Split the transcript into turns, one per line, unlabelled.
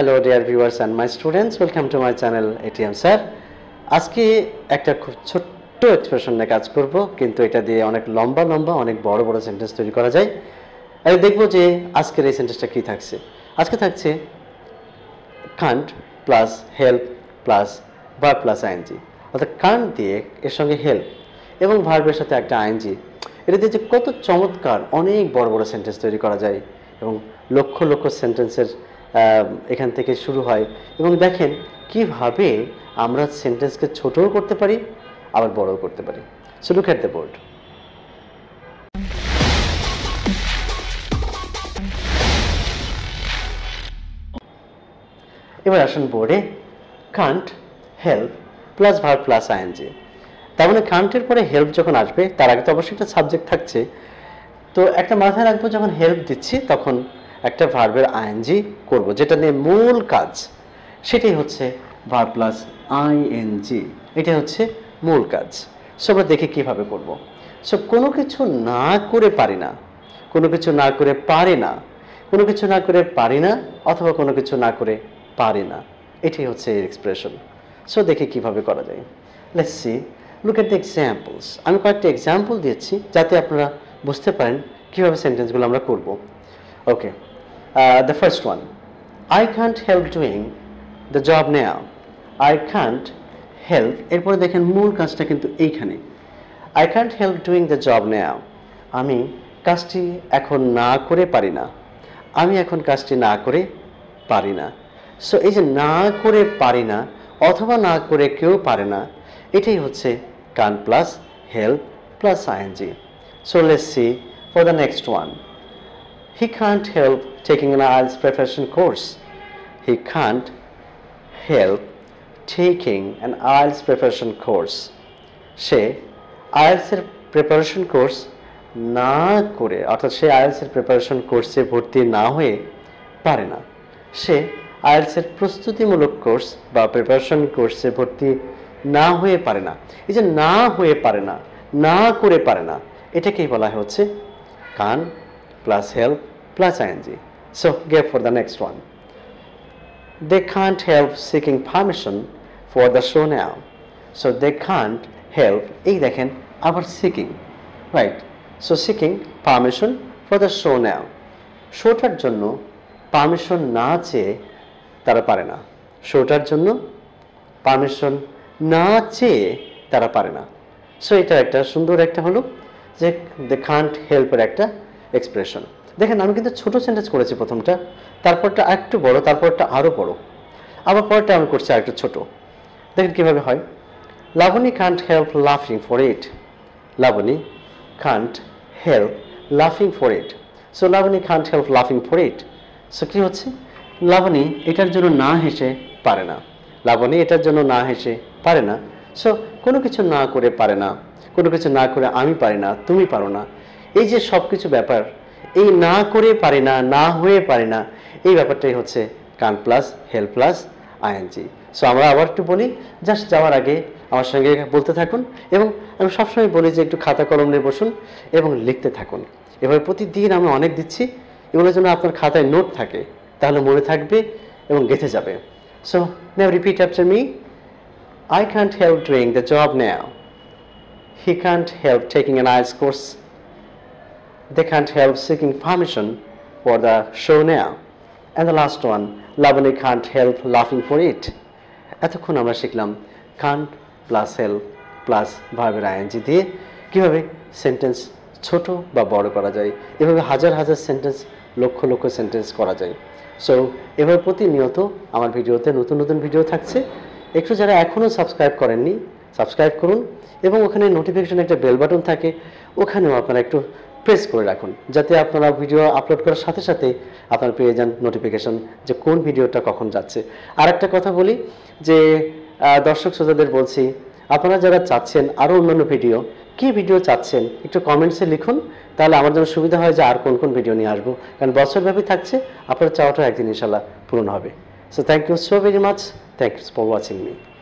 Hello dear viewers and my students welcome to my channel ATM sir আজকে একটা খুব ছোট্ট এক্সপ্রেশন নিয়ে কাজ করব কিন্তু এটা দিয়ে অনেক লম্বা লম্বা অনেক বড় বড় সেন্টেন্স তৈরি করা যায় আর দেখব যে আজকের এই সেন্টেন্সটা কী থাকছে আজকে থাকছে can't plus help plus verb plus ING অর্থাৎ কান্ট দিয়ে এর সঙ্গে হেল্প এবং ভার্বের সাথে একটা আইনজি এটা দিয়ে যে কত চমৎকার অনেক বড় বড় সেন্টেন্স তৈরি করা যায় এবং লক্ষ লক্ষ সেন্টেন্সের এখান থেকে শুরু হয় এবং দেখেন কিভাবে আমরা সেন্টেন্সকে ছোটও করতে পারি আবার বড়ও করতে পারি শুরু খেতে দ্য বোর্ড এবার আসুন বোর্ডে can't help plus verb plus ING তার মানে কান্টের পরে হেল্প যখন আসবে তার আগে তো অবশ্যই একটা সাবজেক্ট থাকছে তো একটা মাথায় রাখবো যখন হেল্প দিচ্ছি তখন একটা ভার্বের আইএনজি করব যেটা নিয়ে মূল কাজ সেটাই হচ্ছে ভার্ব প্লাস আইএনজি এটা হচ্ছে মূল কাজ সো আমরা দেখে কীভাবে করব। সো কোনো কিছু না করে পারি না কোনো কিছু না করে পারি না কোনো কিছু না করে পারি না অথবা কোনো কিছু না করে পারি না এটাই হচ্ছে এর এক্সপ্রেশন সো দেখে কিভাবে করা যায় let's see look at the examples আমি কয়েকটা এক্সাম্পল দিচ্ছি যাতে আপনারা বুঝতে পারেন কীভাবে সেন্টেন্সগুলো আমরা করব ওকে Uh, the first one I can't help doing the job now I can't help এরপরে দেখেন মূল কাজটা কিন্তু এইখানে I can't help doing the job now আমি কাজটি এখন না করে পারি না আমি এখন কাজটি না করে পারি না সো এই যে না করে পারি না অথবা না করে কেউ পারে না এটাই হচ্ছে can plus help plus ING so let's see for the next one He can't help taking an IELTS preparation course. He can't help taking an IELTS preparation course. সে আইএলসের প্রিপারেশন কোর্স না করে অর্থাৎ সে আইএলসের প্রিপারেশন কোর্সে ভর্তি না হয়ে পারে না সে আইএলসের প্রস্তুতিমূলক কোর্স বা প্রিপারেশন কোর্সে ভর্তি না হয়ে পারে না এই যে না হয়ে পারে না না করে পারে না এটাকেই বলা হচ্ছে can plus help plus ing. So get for the next one. They can't help seeking permission for the show now. So they can't help either can our seeking right so seeking permission for the show now. Shorter permission permission na che taraparena. Shorter শোটার permission na che taraparena. So it actor so rector holo. They can't help rector expression. দেখেন আমি কিন্তু ছোট sentence করেছি প্রথমটা তারপরটা একটু বড় তারপরটা আরও বড় আবার পরেরটা আমি করছি আরেকটু ছোট দেখেন কিভাবে হয় লাবণী কান্ট হেল্প লাফিং for it Laboni can't help লাফিং for it so Laboni can't help লাফিং ফর ইট সো কী হচ্ছে লাবণী এটার জন্য না হেসে পারে না লাবণী এটার জন্য না হেসে পারে না সো কোনো কিছু না করে পারে না কোনো কিছু না করে আমি পারি না তুমি পারো না এই যে সব কিছু ব্যাপার এই না করে পারে না না হয়ে পারে না এই ব্যাপারটাই হচ্ছে can plus help plus ING so আমরা আবার একটু বলি জাস্ট যাওয়ার আগে আমার সঙ্গে বলতে থাকুন এবং আমি সবসময় বলি যে একটু খাতা কলম নিয়ে বসুন এবং লিখতে থাকুন এভাবে প্রতিদিন আমি অনেক দিচ্ছি এগুলোর জন্য আপনার খাতায় নোট থাকে তাহলে মনে থাকবে এবং গেঁথে যাবে so now repeat after me I can't help doing the job now he can't help taking an ice course they can't help seeking permission for the show now. And the last one, Lavani can't help laughing for it. এতক্ষণ আমরা শিখলাম can't plus help plus ভার্বের ING দিয়ে কীভাবে sentence ছোট বা বড় করা যায় এভাবে হাজার হাজার সেন্টেন্স লক্ষ লক্ষ সেন্টেন্স করা যায় সো এভাবে প্রতিনিয়ত আমার ভিডিওতে নতুন নতুন ভিডিও থাকছে একটু যারা এখনও সাবস্ক্রাইব করেননি সাবস্ক্রাইব করুন এবং ওখানে নোটিফিকেশন একটা বেল বাটন থাকে ওখানেও আপনারা একটু প্রেস করে রাখুন যাতে আপনারা ভিডিও আপলোড করার সাথে সাথে আপনার পেয়ে যান নোটিফিকেশন যে কোন ভিডিওটা কখন যাচ্ছে আর একটা কথা বলি যে দর্শক শ্রোতাদের বলছি আপনারা যারা চাচ্ছেন আরও অন্যান্য ভিডিও কি ভিডিও চাচ্ছেন একটু কমেন্টসে লিখুন তাহলে আমার জন্য সুবিধা হয় যে আর কোন কোন ভিডিও নিয়ে আসবো কারণ বছরব্যাপী থাকছে আপনার চাওয়াটা একদিন ইনশাল্লাহ পূরণ হবে so thank you so very much thank you for watching me